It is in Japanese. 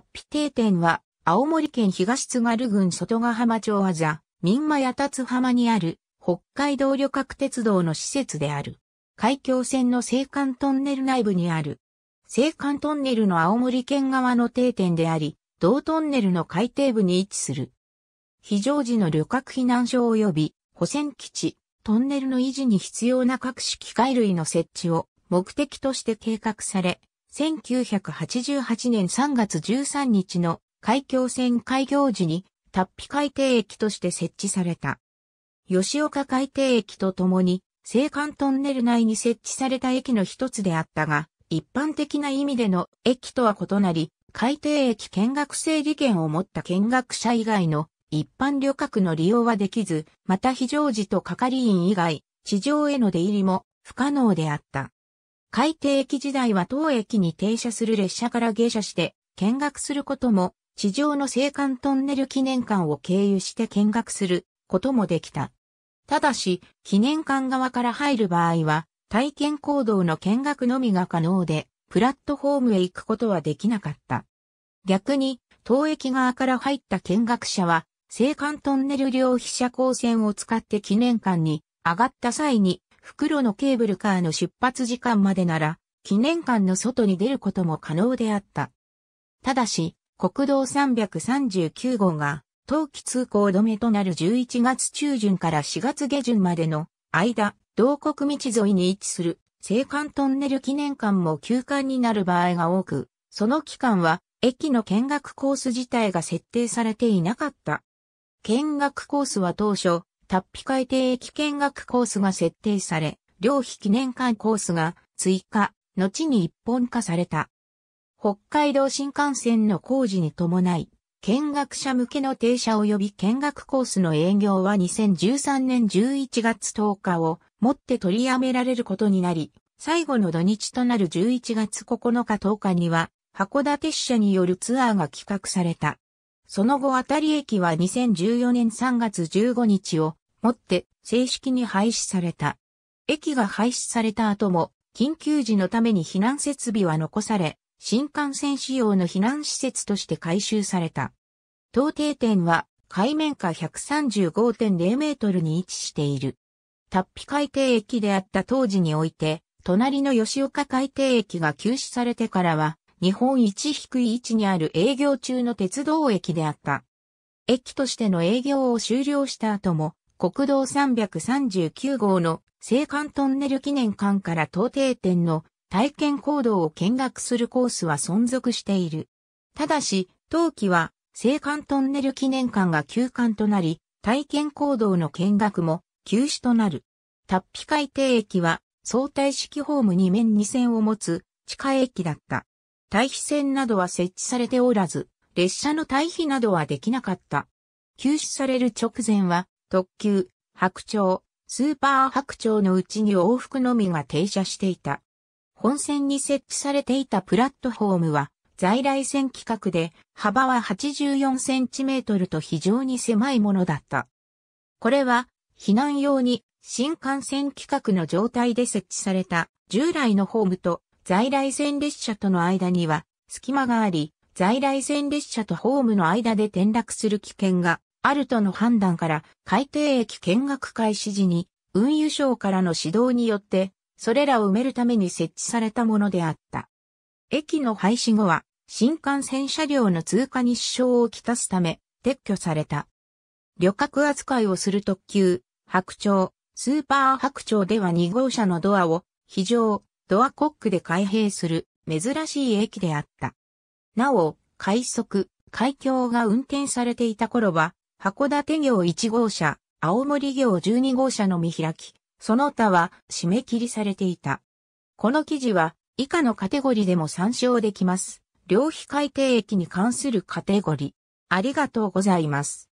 達筆定点は、青森県東津軽郡外ヶ浜町あざ、民間八達浜にある、北海道旅客鉄道の施設である。海峡線の青函トンネル内部にある。青函トンネルの青森県側の定点であり、同トンネルの海底部に位置する。非常時の旅客避難所及び保線基地、トンネルの維持に必要な各種機械類の設置を目的として計画され、1988年3月13日の海峡線開業時に、達比海底駅として設置された。吉岡海底駅とともに、青函トンネル内に設置された駅の一つであったが、一般的な意味での駅とは異なり、海底駅見学整理券を持った見学者以外の一般旅客の利用はできず、また非常時と係員以外、地上への出入りも不可能であった。海底駅時代は当駅に停車する列車から下車して見学することも、地上の青函トンネル記念館を経由して見学することもできた。ただし、記念館側から入る場合は、体験行動の見学のみが可能で、プラットフォームへ行くことはできなかった。逆に、当駅側から入った見学者は、青函トンネル両飛車光線を使って記念館に上がった際に、袋のケーブルカーの出発時間までなら、記念館の外に出ることも可能であった。ただし、国道339号が、冬季通行止めとなる11月中旬から4月下旬までの間、同国道沿いに位置する青函トンネル記念館も休館になる場合が多く、その期間は駅の見学コース自体が設定されていなかった。見学コースは当初、達比海底駅見学コースが設定され、両費記念館コースが追加、後に一本化された。北海道新幹線の工事に伴い、見学者向けの停車及び見学コースの営業は2013年11月10日をもって取りやめられることになり、最後の土日となる11月9日10日には、函館支社によるツアーが企画された。その後あたり駅は2014年3月15日をもって正式に廃止された。駅が廃止された後も、緊急時のために避難設備は残され、新幹線仕様の避難施設として改修された。到底点は海面下135.0メートルに位置している。タッピ海底駅であった当時において、隣の吉岡海底駅が休止されてからは、日本一低い位置にある営業中の鉄道駅であった。駅としての営業を終了した後も、国道339号の青函トンネル記念館から到底点の体験行動を見学するコースは存続している。ただし、当期は青函トンネル記念館が休館となり、体験行動の見学も休止となる。タッピ海底駅は相対式ホーム2面2線を持つ地下駅だった。対比線などは設置されておらず、列車の対比などはできなかった。休止される直前は特急、白鳥、スーパー白鳥のうちに往復のみが停車していた。本線に設置されていたプラットフォームは、在来線規格で幅は84センチメートルと非常に狭いものだった。これは避難用に新幹線規格の状態で設置された従来のホームと在来線列車との間には隙間があり、在来線列車とホームの間で転落する危険があるとの判断から海底駅見学開始時に運輸省からの指導によってそれらを埋めるために設置されたものであった。駅の廃止後は新幹線車両の通過に支障をきたすため撤去された。旅客扱いをする特急、白鳥、スーパー白鳥では2号車のドアを非常、ドアコックで開閉する珍しい駅であった。なお、快速、海峡が運転されていた頃は、函館業1号車、青森業12号車の見開き、その他は締め切りされていた。この記事は以下のカテゴリでも参照できます。両費改定駅に関するカテゴリ。ありがとうございます。